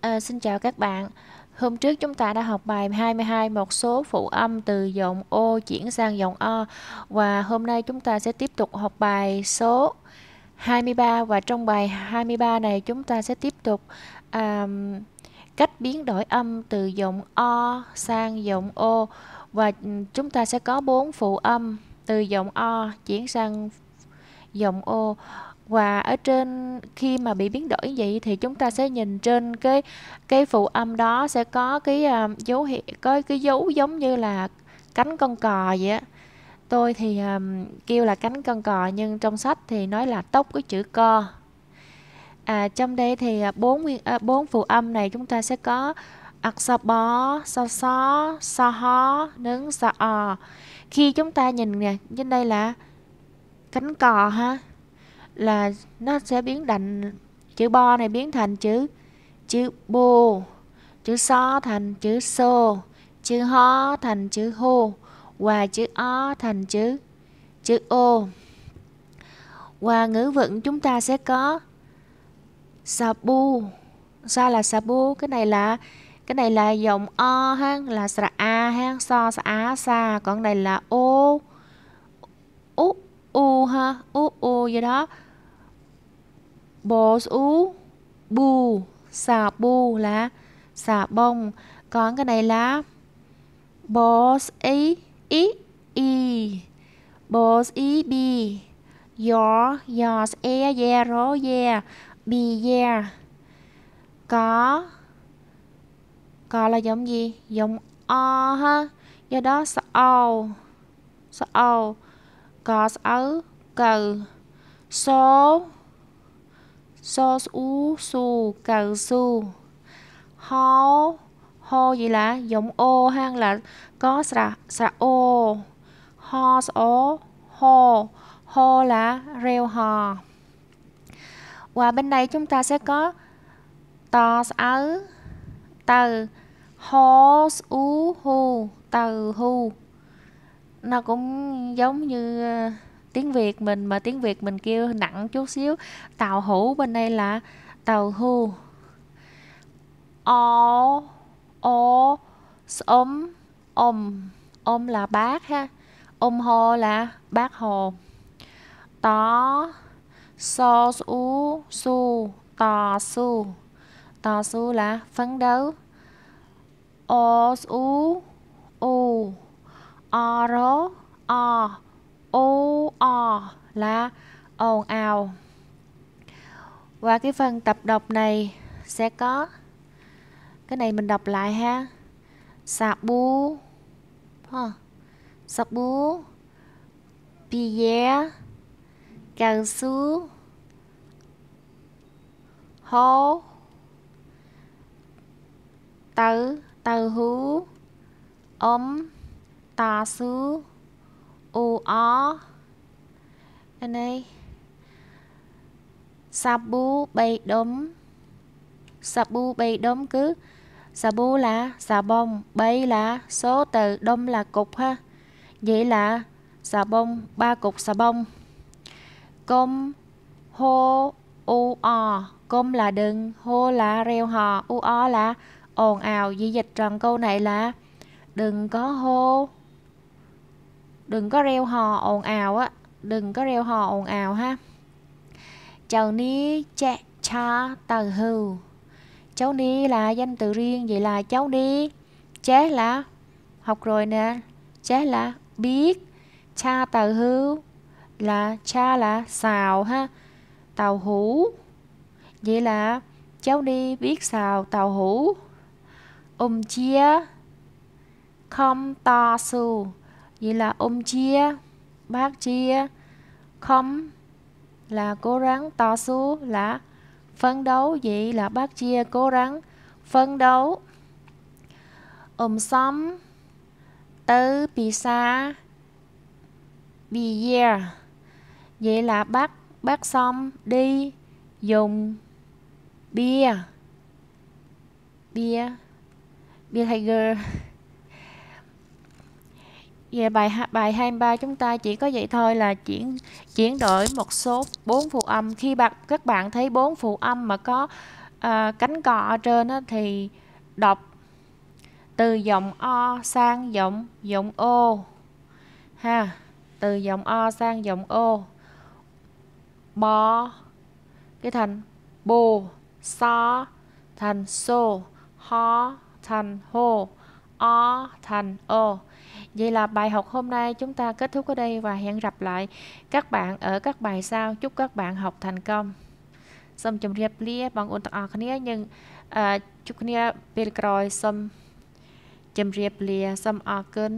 À, xin chào các bạn. Hôm trước chúng ta đã học bài 22 một số phụ âm từ giọng O chuyển sang giọng O và hôm nay chúng ta sẽ tiếp tục học bài số 23 và trong bài 23 này chúng ta sẽ tiếp tục um, cách biến đổi âm từ giọng O sang giọng O và chúng ta sẽ có bốn phụ âm từ giọng O chuyển sang giọng O và ở trên khi mà bị biến đổi như vậy thì chúng ta sẽ nhìn trên cái cái phụ âm đó sẽ có cái uh, dấu hiệu có cái dấu giống như là cánh con cò vậy á tôi thì um, kêu là cánh con cò nhưng trong sách thì nói là tóc cái chữ co à, trong đây thì à, bốn nguyên bốn phụ âm này chúng ta sẽ có ạc sa bó sa xó sa hó nướng sa o khi chúng ta nhìn nè trên đây là cánh cò ha là nó sẽ biến thành chữ bo này biến thành chữ chữ bô chữ so thành chữ so chữ ho thành chữ hô và chữ o thành chữ chữ ô và ngữ vựng chúng ta sẽ có sabu sa là sabu cái này là cái này là giọng o ha là sa a ha so sa á sa còn đây là ô ú u ha ú u gì đó bố u bu xà bu là xà bông còn cái này là boss e e e boss e b your yours e yeah ro yeah b yeah có có là giống gì giống o ha do đó sao sao có ấu cờ số so u su cao su ho ho gì là giống ô hang là có sra sra ô ho số ho ho là rêu hò và bên đây chúng ta sẽ có to áo từ ho u hu từ hu nó cũng giống như tiếng việt mình mà tiếng việt mình kêu nặng chút xíu tàu hũ bên đây là tàu hù o o ôm ôm ôm là bác ha ôm hồ là bác hồ tó so su su tò su tò su là phấn đấu o su u o rố o o o là ồn ào và cái phần tập đọc này sẽ có cái này mình đọc lại ha sabu ha sabu pierre cao su hố tớ tờ hú ấm tà su u o anh ấy sabu bay đốm sabu bay đốm cứ sabu là xà bông bay là số từ đom là cục ha vậy là xà bông ba cục xà bông công hô u o công là đừng hô là reo hò u o là ồn ào di dịch tròn câu này là đừng có hô đừng có reo hò ồn ào á đừng có reo hò ồn ào ha cháu ní cha cha tờ hư, cháu đi là danh từ riêng vậy là cháu đi chế là học rồi nè chế là biết cha tờ hư là cha là xào ha tàu hủ vậy là cháu đi biết xào tàu hủ um chia không to su vậy là ôm chia bác chia không là cố gắng to su là phân đấu vậy là bác chia cố gắng phân đấu ôm sống tứ bì xa bì year vậy là bác bác xong đi dùng bia bia bia tiger Về dạ, bài bài 23 chúng ta chỉ có vậy thôi là chuyển chuyển đổi một số bốn phụ âm. Khi bạn các bạn thấy bốn phụ âm mà có à, cánh cò ở trên đó thì đọc từ giọng o sang giọng giọng ô ha từ giọng o sang giọng ô bo cái thành bù so thành so ho thành hô o thành ô Vậy là bài học hôm nay chúng ta kết thúc ở đây và hẹn gặp lại các bạn ở các bài sau. Chúc các bạn học thành công. chấm chấm bằng nhưng à, chúc សូមជម្រាបលាបងប្អូនទាំងអស់គ្នាយើងជួបគ្នាពេលក្រោយសូមជម្រាបលាសូមអរគុណ